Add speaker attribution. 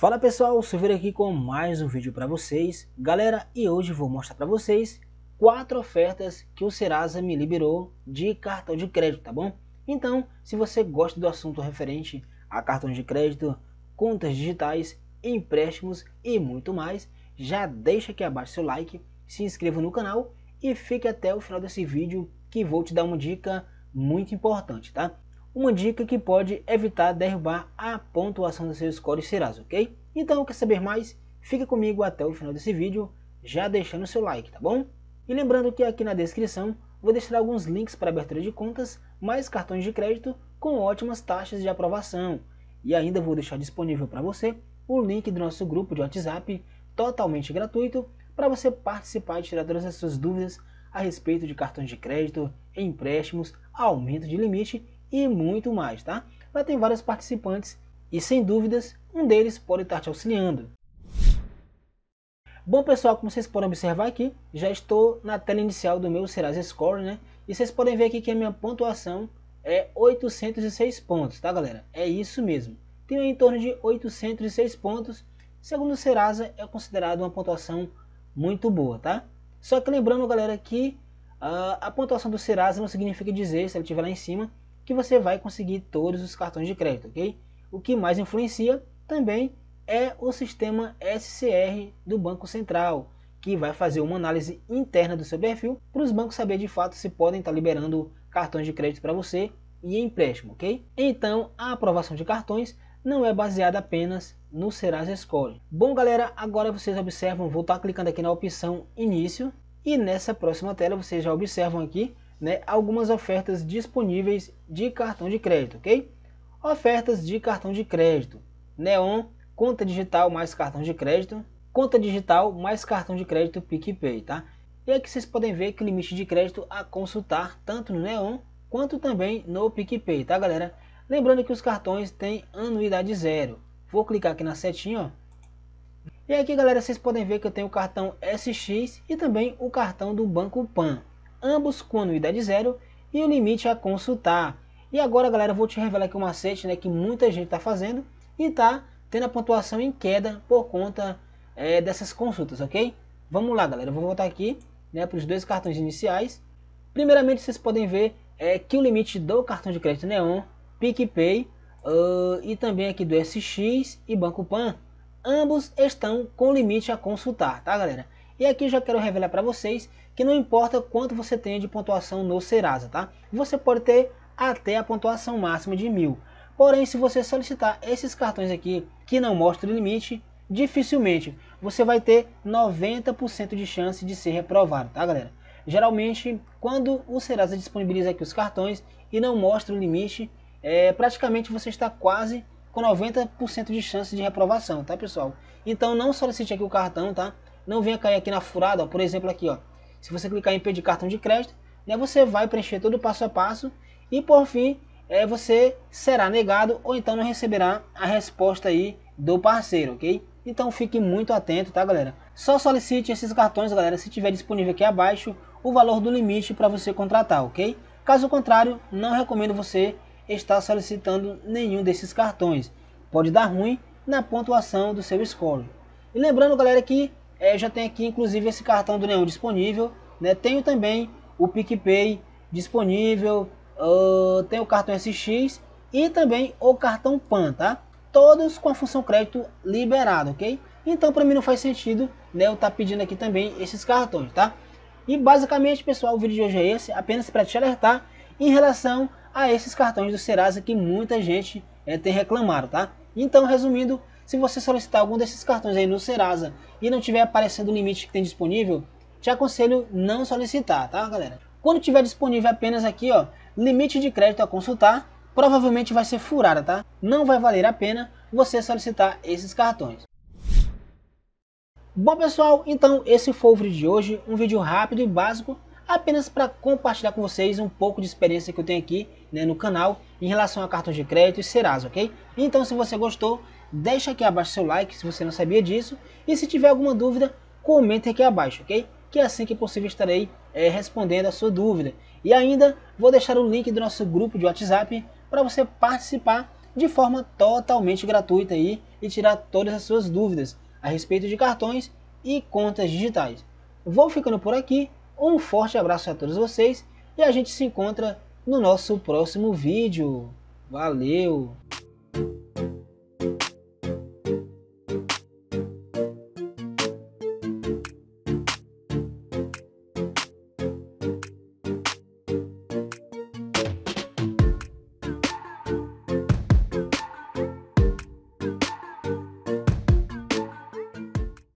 Speaker 1: Fala pessoal, Silveira aqui com mais um vídeo para vocês. Galera, e hoje vou mostrar para vocês quatro ofertas que o Serasa me liberou de cartão de crédito, tá bom? Então, se você gosta do assunto referente a cartões de crédito, contas digitais, empréstimos e muito mais, já deixa aqui abaixo seu like, se inscreva no canal e fique até o final desse vídeo que vou te dar uma dica muito importante, tá? uma dica que pode evitar derrubar a pontuação dos seus scores serás, ok? Então, quer saber mais? Fica comigo até o final desse vídeo, já deixando seu like, tá bom? E lembrando que aqui na descrição vou deixar alguns links para abertura de contas, mais cartões de crédito com ótimas taxas de aprovação. E ainda vou deixar disponível para você o link do nosso grupo de WhatsApp totalmente gratuito para você participar e tirar todas as suas dúvidas a respeito de cartões de crédito, empréstimos, aumento de limite e muito mais, tá? Lá tem vários participantes e sem dúvidas um deles pode estar te auxiliando. Bom pessoal, como vocês podem observar aqui, já estou na tela inicial do meu Serasa Score, né? E vocês podem ver aqui que a minha pontuação é 806 pontos, tá galera? É isso mesmo. Tenho em torno de 806 pontos. Segundo o Serasa, é considerado uma pontuação muito boa, tá? Só que lembrando, galera, que uh, a pontuação do Serasa não significa dizer, se ele estiver lá em cima, que você vai conseguir todos os cartões de crédito, ok? O que mais influencia também é o sistema SCR do Banco Central, que vai fazer uma análise interna do seu perfil para os bancos saber de fato se podem estar liberando cartões de crédito para você e empréstimo, ok? Então, a aprovação de cartões não é baseada apenas no Serasa Score. Bom, galera, agora vocês observam, vou estar clicando aqui na opção Início e nessa próxima tela vocês já observam aqui né, algumas ofertas disponíveis de cartão de crédito, ok? Ofertas de cartão de crédito, Neon, conta digital mais cartão de crédito, conta digital mais cartão de crédito PicPay, tá? E aqui vocês podem ver que o limite de crédito a consultar tanto no Neon quanto também no PicPay, tá galera? Lembrando que os cartões têm anuidade zero. Vou clicar aqui na setinha, ó. E aqui galera, vocês podem ver que eu tenho o cartão SX e também o cartão do Banco Pan, ambos com anuidade zero e o limite a consultar. E agora, galera, eu vou te revelar aqui um macete né, que muita gente está fazendo e está tendo a pontuação em queda por conta é, dessas consultas, ok? Vamos lá, galera, eu vou voltar aqui né, para os dois cartões iniciais. Primeiramente, vocês podem ver é, que o limite do cartão de crédito Neon, PicPay uh, e também aqui do SX e Banco Pan, ambos estão com limite a consultar, tá, galera? E aqui eu já quero revelar para vocês que não importa quanto você tenha de pontuação no Serasa, tá? Você pode ter até a pontuação máxima de mil. Porém, se você solicitar esses cartões aqui que não mostram o limite, dificilmente você vai ter 90% de chance de ser reprovado, tá galera? Geralmente, quando o Serasa disponibiliza aqui os cartões e não mostra o limite, é, praticamente você está quase com 90% de chance de reprovação, tá pessoal? Então não solicite aqui o cartão, tá? Não venha cair aqui na furada, ó, por exemplo aqui, ó. Se você clicar em pedir cartão de crédito, né, você vai preencher todo o passo a passo e por fim é, você será negado ou então não receberá a resposta aí do parceiro, ok? Então fique muito atento, tá galera? Só solicite esses cartões, galera, se tiver disponível aqui abaixo o valor do limite para você contratar, ok? Caso contrário, não recomendo você estar solicitando nenhum desses cartões. Pode dar ruim na pontuação do seu score. E lembrando, galera, que é, já tem aqui inclusive esse cartão do Neon disponível. Né? Tenho também o PicPay disponível, uh, o cartão SX e também o cartão PAN, tá? Todos com a função crédito liberada, ok? Então para mim não faz sentido né, eu estar tá pedindo aqui também esses cartões, tá? E basicamente, pessoal, o vídeo de hoje é esse, apenas para te alertar em relação a esses cartões do Serasa que muita gente é, tem reclamado, tá? Então, resumindo, se você solicitar algum desses cartões aí no Serasa e não tiver aparecendo o limite que tem disponível, te aconselho não solicitar, tá, galera? Quando tiver disponível apenas aqui, ó, limite de crédito a consultar, provavelmente vai ser furada, tá? Não vai valer a pena você solicitar esses cartões. Bom pessoal, então esse foi o vídeo de hoje, um vídeo rápido e básico, apenas para compartilhar com vocês um pouco de experiência que eu tenho aqui né, no canal em relação a cartões de crédito e Serasa, ok? Então se você gostou, deixa aqui abaixo seu like se você não sabia disso. E se tiver alguma dúvida, comente aqui abaixo, ok? Que é assim que possível estarei é, respondendo a sua dúvida. E ainda vou deixar o link do nosso grupo de WhatsApp para você participar de forma totalmente gratuita aí e tirar todas as suas dúvidas a respeito de cartões e contas digitais. Vou ficando por aqui, um forte abraço a todos vocês e a gente se encontra no nosso próximo vídeo. Valeu!